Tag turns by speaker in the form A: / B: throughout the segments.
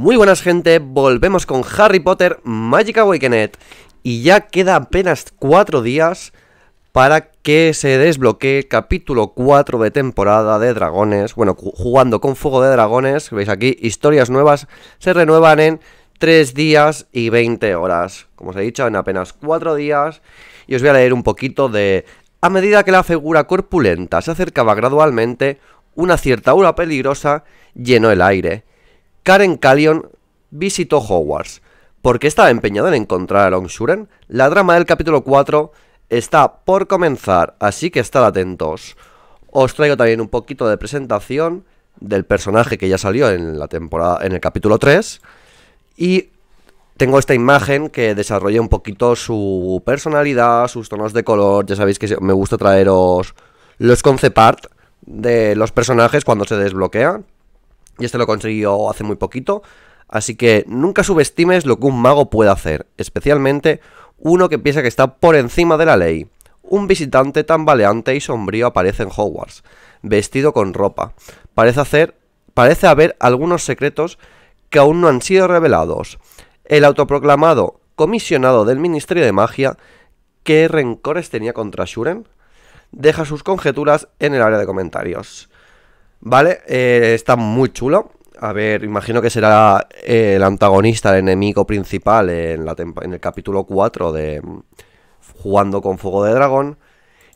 A: Muy buenas gente, volvemos con Harry Potter Magic Awakened y ya queda apenas 4 días para que se desbloquee capítulo 4 de temporada de dragones, bueno, jugando con fuego de dragones, veis aquí, historias nuevas se renuevan en 3 días y 20 horas, como os he dicho, en apenas 4 días y os voy a leer un poquito de... A medida que la figura corpulenta se acercaba gradualmente, una cierta aura peligrosa llenó el aire Karen Callion visitó Hogwarts. porque estaba empeñado en encontrar a Longshuren? La drama del capítulo 4 está por comenzar, así que estad atentos. Os traigo también un poquito de presentación del personaje que ya salió en la temporada en el capítulo 3 y tengo esta imagen que desarrolla un poquito su personalidad, sus tonos de color, ya sabéis que me gusta traeros los concept art de los personajes cuando se desbloquean y este lo consiguió hace muy poquito. Así que nunca subestimes lo que un mago puede hacer, especialmente uno que piensa que está por encima de la ley. Un visitante tambaleante y sombrío aparece en Hogwarts, vestido con ropa. Parece, hacer, parece haber algunos secretos que aún no han sido revelados. El autoproclamado comisionado del Ministerio de Magia, ¿qué rencores tenía contra Shuren? Deja sus conjeturas en el área de comentarios. ¿Vale? Eh, está muy chulo. A ver, imagino que será eh, el antagonista, el enemigo principal en, la en el capítulo 4 de mm, Jugando con Fuego de Dragón.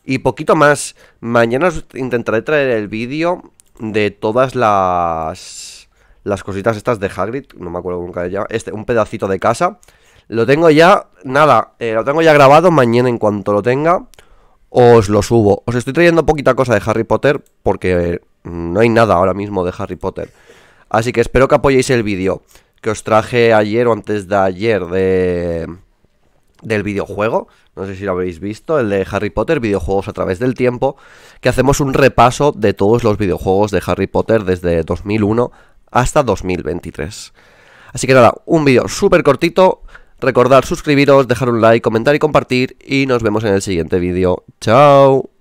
A: Y poquito más. Mañana os intentaré traer el vídeo de todas las. Las cositas estas de Hagrid. No me acuerdo nunca de ella. Este, un pedacito de casa. Lo tengo ya. Nada, eh, lo tengo ya grabado. Mañana, en cuanto lo tenga, os lo subo. Os estoy trayendo poquita cosa de Harry Potter. Porque no hay nada ahora mismo de Harry Potter. Así que espero que apoyéis el vídeo que os traje ayer o antes de ayer de del videojuego, no sé si lo habéis visto, el de Harry Potter, videojuegos a través del tiempo, que hacemos un repaso de todos los videojuegos de Harry Potter desde 2001 hasta 2023. Así que nada, un vídeo súper cortito, recordad suscribiros, dejar un like, comentar y compartir, y nos vemos en el siguiente vídeo. ¡Chao!